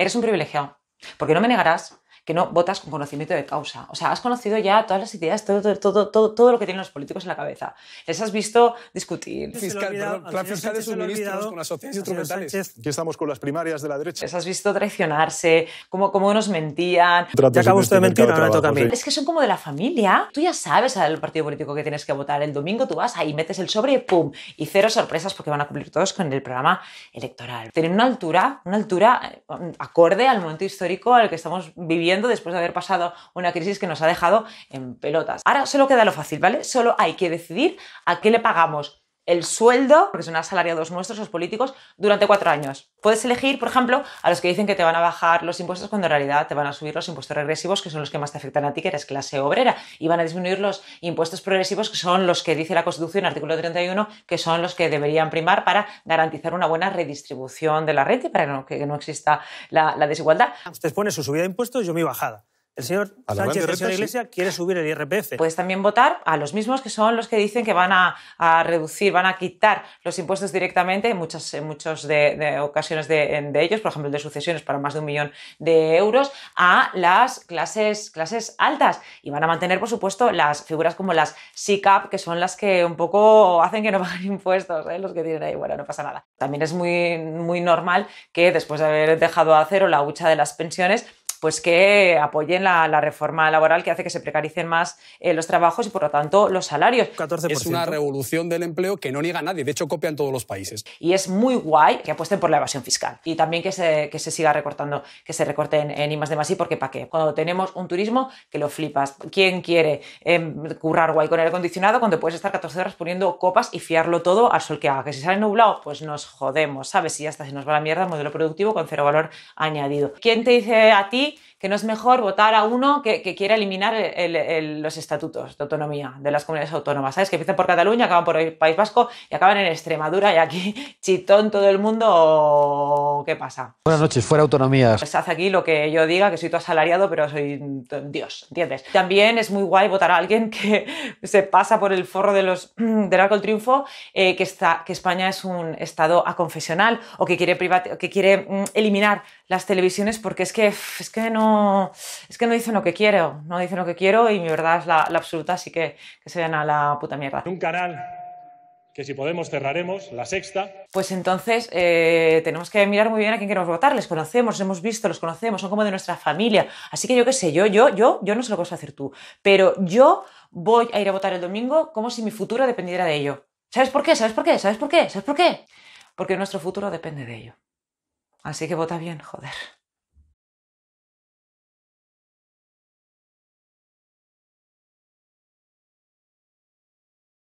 Eres un privilegiado. Porque no me negarás que no votas con conocimiento de causa. O sea, has conocido ya todas las ideas, todo, todo, todo, todo lo que tienen los políticos en la cabeza. Les has visto discutir. Fiscal, perdón, con las instrumentales. Aquí estamos con las primarias de la derecha. Les has visto traicionarse, cómo, cómo nos mentían. Ya acabo usted este de mentir, ahora me toca a mí. Es que son como de la familia. Tú ya sabes al partido político que tienes que votar. El domingo tú vas ahí, metes el sobre y ¡pum! Y cero sorpresas porque van a cumplir todos con el programa electoral. Tienen una altura, una altura eh, acorde al momento histórico al que estamos viviendo después de haber pasado una crisis que nos ha dejado en pelotas. Ahora solo queda lo fácil, ¿vale? Solo hay que decidir a qué le pagamos el sueldo, porque son asalariados nuestros, los políticos, durante cuatro años. Puedes elegir, por ejemplo, a los que dicen que te van a bajar los impuestos cuando en realidad te van a subir los impuestos regresivos, que son los que más te afectan a ti, que eres clase obrera, y van a disminuir los impuestos progresivos, que son los que dice la Constitución, artículo 31, que son los que deberían primar para garantizar una buena redistribución de la renta y para que no, exista la, la desigualdad. Usted pone su subida de impuestos y yo mi bajada. El señor Sánchez, el señor Iglesias, quiere subir el IRPF. Puedes también votar a los mismos que son los que dicen que van a, reducir, van a quitar los impuestos directamente en muchas de, ocasiones de, ellos, por ejemplo, el de sucesiones para más de un millón de euros, a las clases, clases altas. Y van a mantener, por supuesto, las figuras como las SICAP, que son las que un poco hacen que no paguen impuestos, ¿eh? los que tienen ahí. Bueno, no pasa nada. También es muy, muy normal que después de haber dejado a cero la hucha de las pensiones, pues que apoyen la, reforma laboral que hace que se precaricen más eh, los trabajos y por lo tanto los salarios. 14%. Es una revolución del empleo que no niega nadie, de hecho copian todos los países. Y es muy guay que apuesten por la evasión fiscal y también que se, siga recortando, que se recorten en, Imas más de más porque para qué. Cuando tenemos un turismo que lo flipas, ¿quién quiere em, currar guay con el acondicionado cuando puedes estar 14 horas poniendo copas y fiarlo todo al sol que haga? Que si sale nublado, pues nos jodemos, ¿sabes? Y hasta se nos va la mierda el modelo productivo con cero valor añadido. ¿Quién te dice a ti que no es mejor votar a uno que, quiera eliminar los estatutos de autonomía de las comunidades autónomas, ¿sabes? Que empiezan por Cataluña, acaban por el País Vasco y acaban en Extremadura y aquí chitón todo el mundo, ¿qué pasa? Buenas noches, fuera autonomías. Pues hace aquí lo que yo diga, que soy tu asalariado, pero soy Dios, ¿entiendes? También es muy guay votar a alguien que se pasa por el forro de los, del arco triunfo, eh, que, está, que España es un estado aconfesional o que quiere, que quiere mm, eliminar las televisiones porque es que no, es que no dicen lo que quiero, no dicen lo que quiero y mi verdad es la, absoluta, así que se vayan a la puta mierda. Un canal que si podemos cerraremos, la sexta. Pues entonces eh, tenemos que mirar muy bien a quién queremos votar. Les conocemos, los hemos visto, los conocemos, son como de nuestra familia. Así que yo qué sé, yo, yo, yo, yo no sé lo que vas a hacer tú, pero yo voy a ir a votar el domingo como si mi futuro dependiera de ello. ¿Sabes por qué? ¿Sabes por qué? ¿Sabes por qué? ¿Sabes por qué? Porque nuestro futuro depende de ello. Así que vota bien, joder.